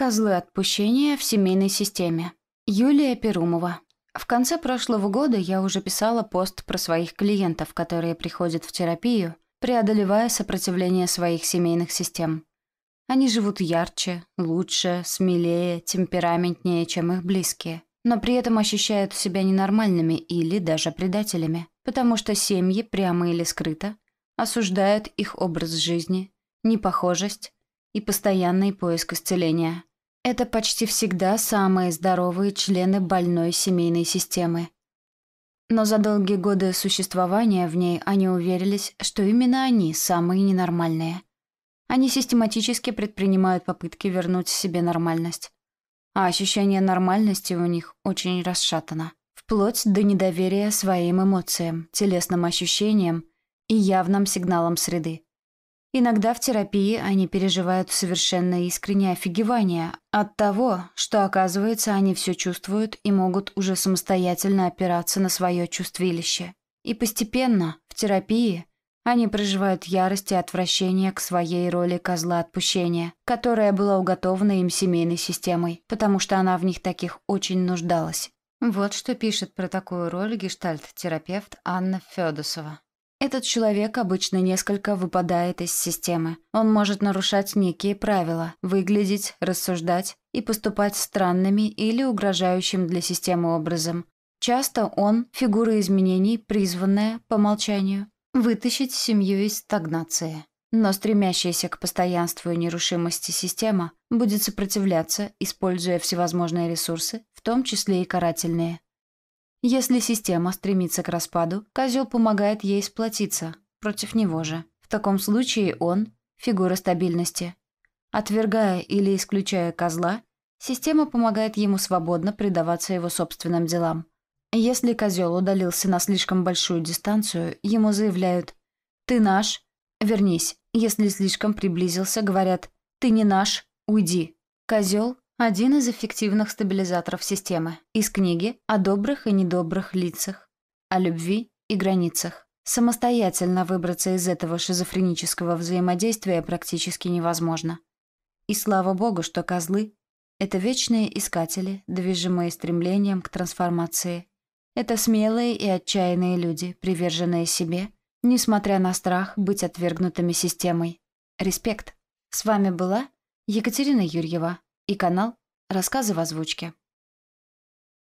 Козлы отпущения в семейной системе. Юлия Перумова. В конце прошлого года я уже писала пост про своих клиентов, которые приходят в терапию, преодолевая сопротивление своих семейных систем. Они живут ярче, лучше, смелее, темпераментнее, чем их близкие, но при этом ощущают себя ненормальными или даже предателями, потому что семьи, прямо или скрыто, осуждают их образ жизни, непохожесть и постоянный поиск исцеления – это почти всегда самые здоровые члены больной семейной системы. Но за долгие годы существования в ней они уверились, что именно они самые ненормальные. Они систематически предпринимают попытки вернуть себе нормальность. А ощущение нормальности у них очень расшатано. Вплоть до недоверия своим эмоциям, телесным ощущениям и явным сигналам среды. Иногда в терапии они переживают совершенно искреннее офигевание от того, что, оказывается, они все чувствуют и могут уже самостоятельно опираться на свое чувствилище. И постепенно, в терапии, они проживают ярость и отвращение к своей роли козла отпущения, которая была уготована им семейной системой, потому что она в них таких очень нуждалась. Вот что пишет про такую роль гештальт-терапевт Анна Федосова. Этот человек обычно несколько выпадает из системы. Он может нарушать некие правила, выглядеть, рассуждать и поступать странными или угрожающим для системы образом. Часто он – фигура изменений, призванная, по умолчанию, вытащить семью из стагнации. Но стремящаяся к постоянству и нерушимости система будет сопротивляться, используя всевозможные ресурсы, в том числе и карательные. Если система стремится к распаду, козел помогает ей сплотиться, против него же. В таком случае он – фигура стабильности. Отвергая или исключая козла, система помогает ему свободно предаваться его собственным делам. Если козел удалился на слишком большую дистанцию, ему заявляют «Ты наш? Вернись». Если слишком приблизился, говорят «Ты не наш? Уйди». Козел один из эффективных стабилизаторов системы. Из книги «О добрых и недобрых лицах», о любви и границах. Самостоятельно выбраться из этого шизофренического взаимодействия практически невозможно. И слава богу, что козлы — это вечные искатели, движимые стремлением к трансформации. Это смелые и отчаянные люди, приверженные себе, несмотря на страх быть отвергнутыми системой. Респект. С вами была Екатерина Юрьева и канал «Рассказы в озвучке».